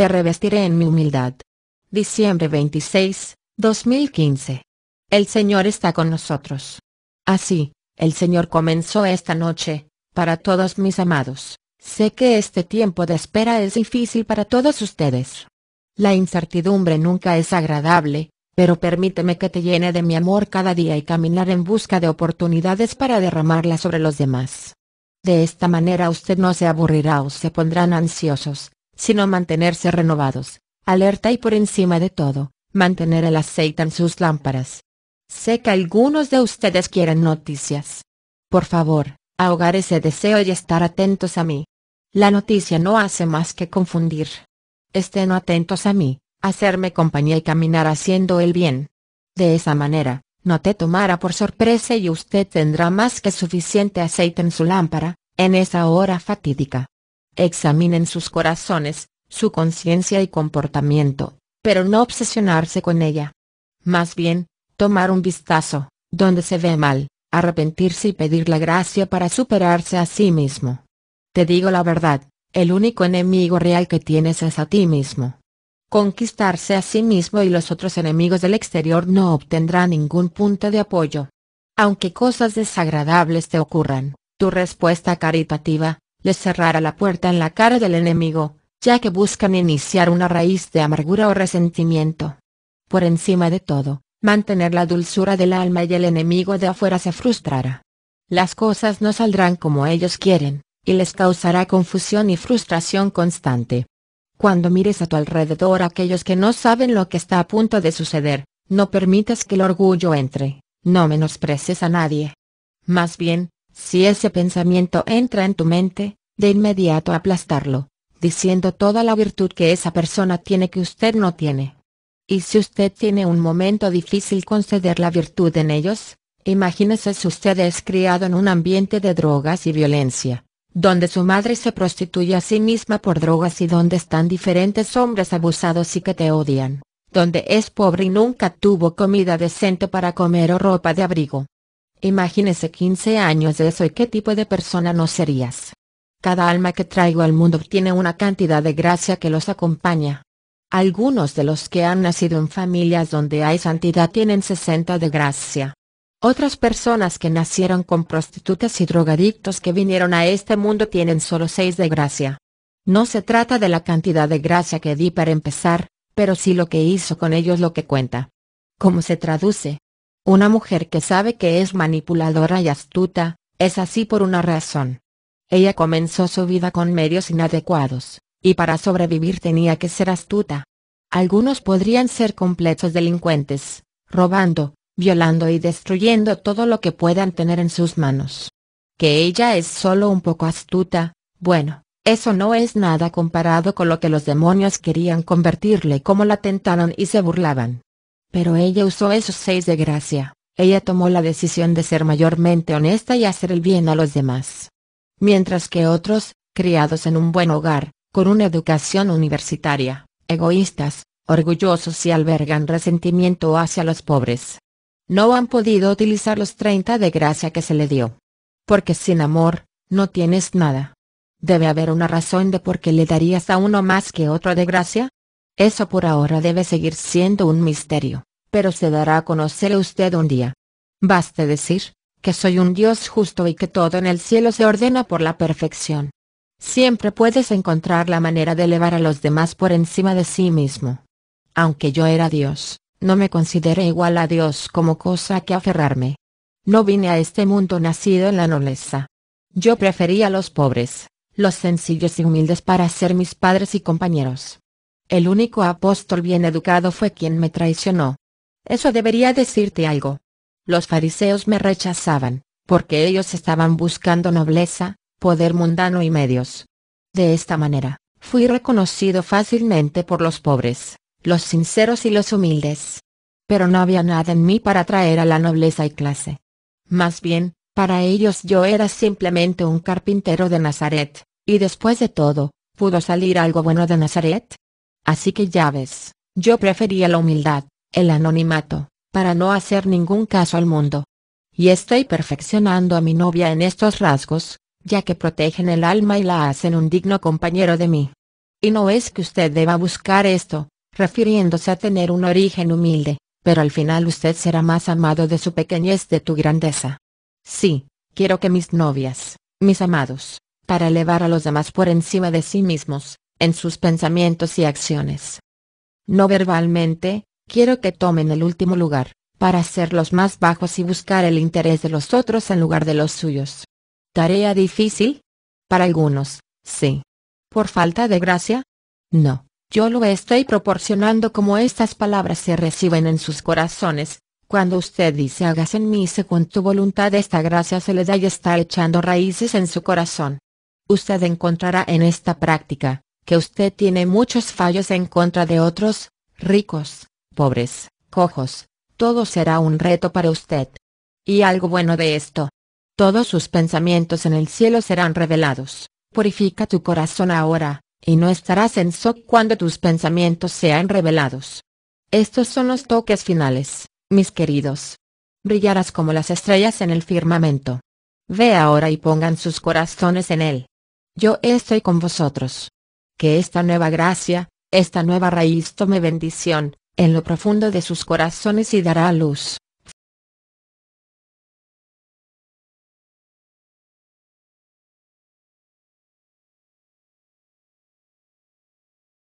te revestiré en mi humildad. Diciembre 26, 2015. El Señor está con nosotros. Así, el Señor comenzó esta noche, para todos mis amados. Sé que este tiempo de espera es difícil para todos ustedes. La incertidumbre nunca es agradable, pero permíteme que te llene de mi amor cada día y caminar en busca de oportunidades para derramarla sobre los demás. De esta manera usted no se aburrirá o se pondrán ansiosos, sino mantenerse renovados, alerta y por encima de todo, mantener el aceite en sus lámparas. Sé que algunos de ustedes quieren noticias. Por favor, ahogar ese deseo y estar atentos a mí. La noticia no hace más que confundir. Estén atentos a mí, hacerme compañía y caminar haciendo el bien. De esa manera, no te tomará por sorpresa y usted tendrá más que suficiente aceite en su lámpara, en esa hora fatídica. Examinen sus corazones, su conciencia y comportamiento, pero no obsesionarse con ella. Más bien, tomar un vistazo, donde se ve mal, arrepentirse y pedir la gracia para superarse a sí mismo. Te digo la verdad, el único enemigo real que tienes es a ti mismo. Conquistarse a sí mismo y los otros enemigos del exterior no obtendrá ningún punto de apoyo. Aunque cosas desagradables te ocurran, tu respuesta caritativa, les cerrará la puerta en la cara del enemigo, ya que buscan iniciar una raíz de amargura o resentimiento. Por encima de todo, mantener la dulzura del alma y el enemigo de afuera se frustrará. Las cosas no saldrán como ellos quieren, y les causará confusión y frustración constante. Cuando mires a tu alrededor aquellos que no saben lo que está a punto de suceder, no permitas que el orgullo entre, no menosprecies a nadie. Más bien, si ese pensamiento entra en tu mente, de inmediato aplastarlo, diciendo toda la virtud que esa persona tiene que usted no tiene. Y si usted tiene un momento difícil conceder la virtud en ellos, imagínese si usted es criado en un ambiente de drogas y violencia, donde su madre se prostituye a sí misma por drogas y donde están diferentes hombres abusados y que te odian, donde es pobre y nunca tuvo comida decente para comer o ropa de abrigo, Imagínese 15 años de eso y qué tipo de persona no serías. Cada alma que traigo al mundo tiene una cantidad de gracia que los acompaña. Algunos de los que han nacido en familias donde hay santidad tienen 60 de gracia. Otras personas que nacieron con prostitutas y drogadictos que vinieron a este mundo tienen solo 6 de gracia. No se trata de la cantidad de gracia que di para empezar, pero sí lo que hizo con ellos lo que cuenta. ¿Cómo se traduce? Una mujer que sabe que es manipuladora y astuta, es así por una razón. Ella comenzó su vida con medios inadecuados, y para sobrevivir tenía que ser astuta. Algunos podrían ser completos delincuentes, robando, violando y destruyendo todo lo que puedan tener en sus manos. Que ella es solo un poco astuta, bueno, eso no es nada comparado con lo que los demonios querían convertirle como la tentaron y se burlaban. Pero ella usó esos seis de gracia, ella tomó la decisión de ser mayormente honesta y hacer el bien a los demás. Mientras que otros, criados en un buen hogar, con una educación universitaria, egoístas, orgullosos y albergan resentimiento hacia los pobres. No han podido utilizar los 30 de gracia que se le dio. Porque sin amor, no tienes nada. Debe haber una razón de por qué le darías a uno más que otro de gracia, eso por ahora debe seguir siendo un misterio, pero se dará a conocer usted un día. Baste decir, que soy un Dios justo y que todo en el cielo se ordena por la perfección. Siempre puedes encontrar la manera de elevar a los demás por encima de sí mismo. Aunque yo era Dios, no me consideré igual a Dios como cosa que aferrarme. No vine a este mundo nacido en la nobleza. Yo prefería a los pobres, los sencillos y humildes para ser mis padres y compañeros. El único apóstol bien educado fue quien me traicionó. Eso debería decirte algo. Los fariseos me rechazaban, porque ellos estaban buscando nobleza, poder mundano y medios. De esta manera, fui reconocido fácilmente por los pobres, los sinceros y los humildes. Pero no había nada en mí para atraer a la nobleza y clase. Más bien, para ellos yo era simplemente un carpintero de Nazaret, y después de todo, ¿pudo salir algo bueno de Nazaret? Así que ya ves, yo prefería la humildad, el anonimato, para no hacer ningún caso al mundo. Y estoy perfeccionando a mi novia en estos rasgos, ya que protegen el alma y la hacen un digno compañero de mí. Y no es que usted deba buscar esto, refiriéndose a tener un origen humilde, pero al final usted será más amado de su pequeñez de tu grandeza. Sí, quiero que mis novias, mis amados, para elevar a los demás por encima de sí mismos, en sus pensamientos y acciones. No verbalmente, quiero que tomen el último lugar, para ser los más bajos y buscar el interés de los otros en lugar de los suyos. ¿Tarea difícil? Para algunos, sí. ¿Por falta de gracia? No, yo lo estoy proporcionando como estas palabras se reciben en sus corazones. Cuando usted dice hagas en mí según tu voluntad esta gracia se le da y está echando raíces en su corazón. Usted encontrará en esta práctica, que usted tiene muchos fallos en contra de otros, ricos, pobres, cojos, todo será un reto para usted. Y algo bueno de esto. Todos sus pensamientos en el cielo serán revelados. Purifica tu corazón ahora, y no estarás en shock cuando tus pensamientos sean revelados. Estos son los toques finales, mis queridos. Brillarás como las estrellas en el firmamento. Ve ahora y pongan sus corazones en él. Yo estoy con vosotros que esta nueva gracia, esta nueva raíz tome bendición, en lo profundo de sus corazones y dará luz,